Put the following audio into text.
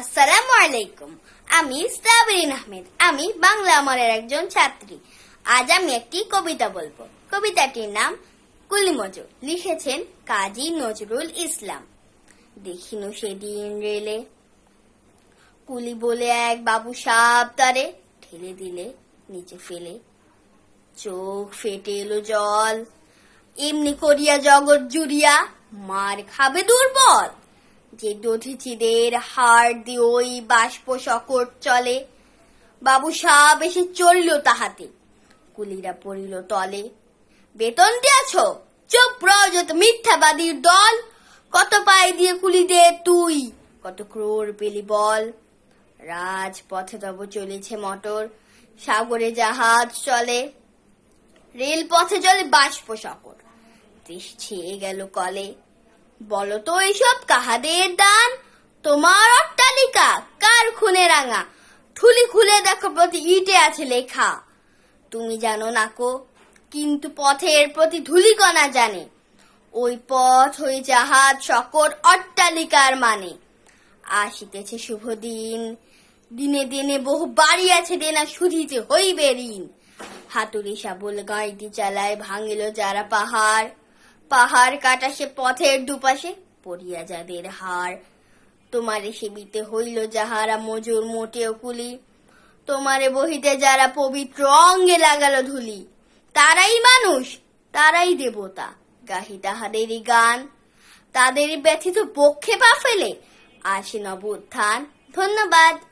আসসালামু আলাইকুম আমি সাবরিন আহমেদ আমি বাংলা আমলের একজন ছাত্রী আজ আমি একটি কবিতা বলবো কবিতাটির নাম কুলিমজুর লিখেছেন কাজী নজরুল ইসলাম দেখিনু সেদিন রেলে কুলি বলে এক বাবু সাপ তারে ঠেলে দিলে নিচে ফেলে চোখ ফেটে এলো জল এমনি করিয়া জগৎ জুড়িয়া মার খাবে দুর্বল যে দধিচিদের হাড় দিয়ে ওই বাষ্প সকট চলে বাবু সাপ এসে চলল তাহাতে কুলিরা পড়িল তলে বেতন দিয়েছ চোখ প্রয়োজন মিথ্যাবাদীর দল কত পায়ে দিয়ে কুলি দে তুই কত ক্রোর পেলি বল রাজপথে তব চলেছে মটর সাগরে জাহাজ চলে রেল পথে চলে বাষ্প সকট দেশ ছেয়ে গেল কলে বলতো এইসব কাহাদের দান তোমার অট্টালিকা কার খুনে রাঙা ঠুলি খুলে দেখো প্রতি ইটে আছে লেখা তুমি জানো না কো কিন্তু পথের প্রতি কণা জানে ওই পথ ওই জাহাজ সকর অট্টালিকার মানে আসিতেছে শুভ দিন দিনে দিনে বহু বাড়ি আছে দেনা সুধিতে হইবে ঋণ হাতুড়ি সাবল গাঁইটি চালায় ভাঙিল যারা পাহাড় পাহাড় কাটা সে পথের দুপাশে পড়িয়া যাদের হার তোমারে সেবিতে হইল যাহারা মজুর মোটেও কুলি তোমারে বহিতে যারা পবিত্র অঙ্গে লাগালো ধুলি তারাই মানুষ তারাই দেবতা গাহি তাহাদেরই গান তাদের ব্যথিত পক্ষে পা ফেলে আসে নব উত্থান ধন্যবাদ